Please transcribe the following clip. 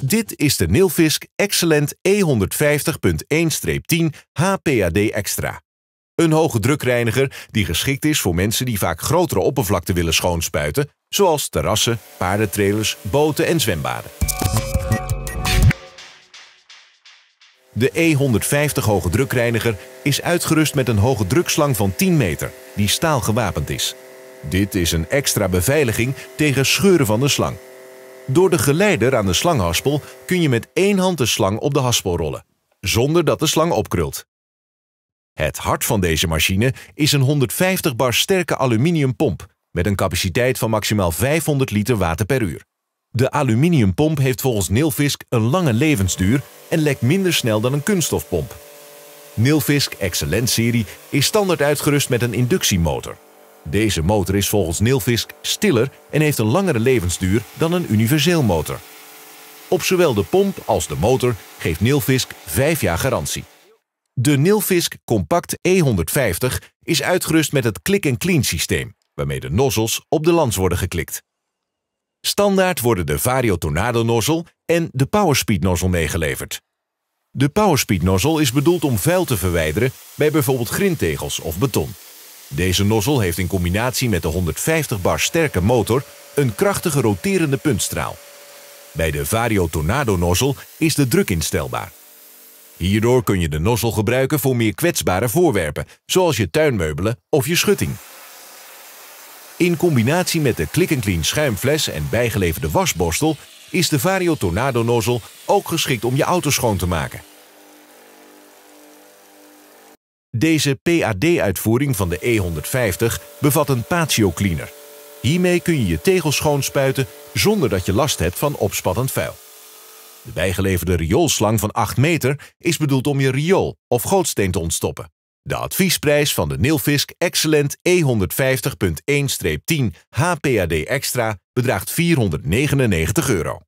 Dit is de Nilfisk Excellent E150.1-10 HPAD Extra. Een hoge drukreiniger die geschikt is voor mensen die vaak grotere oppervlakten willen schoonspuiten, zoals terrassen, paardentrailers, boten en zwembaden. De E150 hoge drukreiniger is uitgerust met een hoge drukslang van 10 meter, die staalgewapend is. Dit is een extra beveiliging tegen scheuren van de slang. Door de geleider aan de slanghaspel kun je met één hand de slang op de haspel rollen, zonder dat de slang opkrult. Het hart van deze machine is een 150 bar sterke aluminiumpomp met een capaciteit van maximaal 500 liter water per uur. De aluminiumpomp heeft volgens Nilfisk een lange levensduur en lekt minder snel dan een kunststofpomp. Nilfisk Excellent Serie is standaard uitgerust met een inductiemotor. Deze motor is volgens Nilfisk stiller en heeft een langere levensduur dan een universeel motor. Op zowel de pomp als de motor geeft Nilfisk 5 jaar garantie. De Nilfisk Compact E150 is uitgerust met het Click and clean systeem, waarmee de nozzels op de lans worden geklikt. Standaard worden de Vario Tornado nozzel en de Powerspeed nozzel meegeleverd. De Powerspeed nozzel is bedoeld om vuil te verwijderen bij bijvoorbeeld grindtegels of beton. Deze nozzle heeft in combinatie met de 150 bar sterke motor een krachtige roterende puntstraal. Bij de Vario Tornado nozzel is de druk instelbaar. Hierdoor kun je de nozzle gebruiken voor meer kwetsbare voorwerpen, zoals je tuinmeubelen of je schutting. In combinatie met de Click Clean schuimfles en bijgeleverde wasborstel is de Vario Tornado nozzel ook geschikt om je auto schoon te maken. Deze PAD-uitvoering van de E150 bevat een patio cleaner. Hiermee kun je je tegels schoonspuiten zonder dat je last hebt van opspattend vuil. De bijgeleverde rioolslang van 8 meter is bedoeld om je riool of gootsteen te ontstoppen. De adviesprijs van de Nilfisk Excellent E150.1-10 HPAD Extra bedraagt 499 euro.